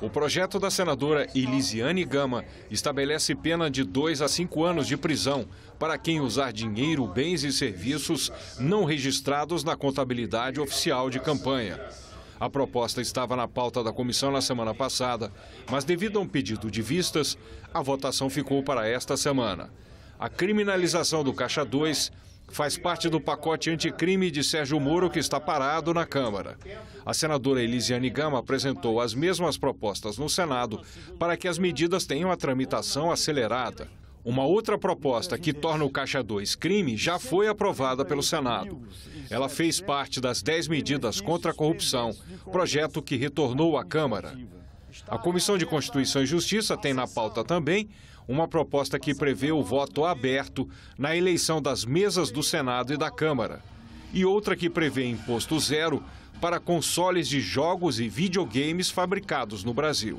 O projeto da senadora Elisiane Gama estabelece pena de dois a cinco anos de prisão para quem usar dinheiro, bens e serviços não registrados na contabilidade oficial de campanha. A proposta estava na pauta da comissão na semana passada, mas devido a um pedido de vistas, a votação ficou para esta semana. A criminalização do Caixa 2 faz parte do pacote anticrime de Sérgio Moro que está parado na Câmara. A senadora Elisiane Gama apresentou as mesmas propostas no Senado para que as medidas tenham a tramitação acelerada. Uma outra proposta que torna o Caixa 2 crime já foi aprovada pelo Senado. Ela fez parte das 10 medidas contra a corrupção, projeto que retornou à Câmara. A Comissão de Constituição e Justiça tem na pauta também uma proposta que prevê o voto aberto na eleição das mesas do Senado e da Câmara, e outra que prevê imposto zero para consoles de jogos e videogames fabricados no Brasil.